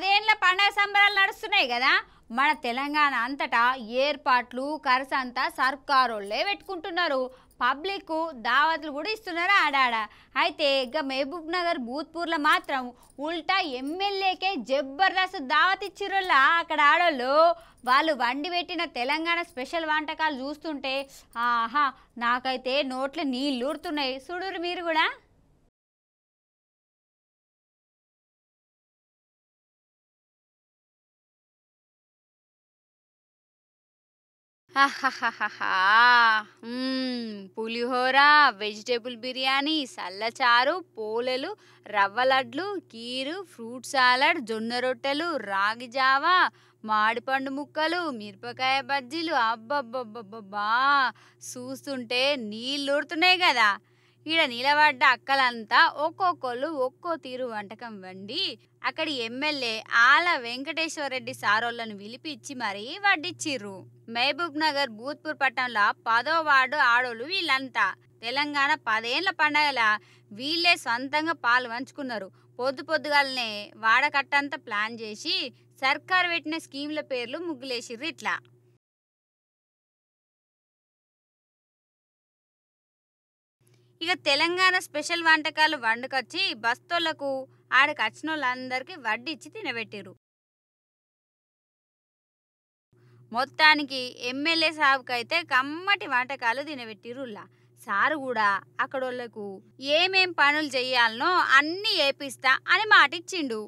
పదేళ్ల పండగ సంబరాలు నడుస్తున్నాయి కదా మన తెలంగాణ అంతటా ఏర్పాట్లు ఖర్చు అంతా సర్కారోళ్ళే పెట్టుకుంటున్నారు పబ్లిక్ దావత్లు కూడా ఇస్తున్నారు ఆడాడ అయితే ఇక మహబూబ్ నగర్ భూత్పూర్లో మాత్రం ఉల్టా ఎమ్మెల్యేకే జబర్దస్త్ దావత్ ఇచ్చిరుల్లా అక్కడ ఆడోళ్ళు వాళ్ళు వండి పెట్టిన తెలంగాణ స్పెషల్ వంటకాలు చూస్తుంటే ఆహా నాకైతే నోట్లో నీళ్ళు ఊరుతున్నాయి చూడరు మీరు కూడా పులిహోర వెజిటేబుల్ బిర్యానీ సల్లచారు పోలెలు రవ్వ లడ్లు కీరు ఫ్రూట్ సాలడ్ జొన్న రొట్టెలు రాగి జావా మాడిపండు ముక్కలు మిరపకాయ బజ్జీలు అబ్బబ్బబ్బబ్బా చూస్తుంటే నీళ్ళు ఊరుతున్నాయి కదా ఈడ నిలబడ్డ అక్కలంతా ఒక్కొక్కళ్ళు ఒక్కో తీరు వంటకం వండి అక్కడి ఎమ్మెల్యే ఆల వెంకటేశ్వర రెడ్డి సారోళ్లను పిలిపించి మరీ వడ్డిచ్చిర్రు మహబూబ్ నగర్ భూత్పూర్ పట్టణంలో పదో వార్డు ఆడోళ్ళు వీళ్ళంతా తెలంగాణ పదేళ్ల పండగల వీళ్ళే సొంతంగా పాలు పంచుకున్నారు పొద్దు పొద్దుగాలనే వాడకట్టంతా ప్లాన్ చేసి సర్కార్ పెట్టిన స్కీమ్ల పేర్లు ముగ్గులేసిర్రు ఇట్లా ఇక తెలంగాణ స్పెషల్ వంటకాలు వండుకొచ్చి బస్తోళ్లకు ఆడకి వచ్చిన వాళ్ళందరికీ వడ్డీ ఇచ్చి మొత్తానికి ఎమ్మెల్యే సాబుకి అయితే కమ్మటి వంటకాలు తినబెట్టిరుల్లా సారు కూడా అక్కడోళ్లకు ఏమేం పనులు చేయాలనో అన్నీ ఏపిస్తా అని మాటిచ్చిండు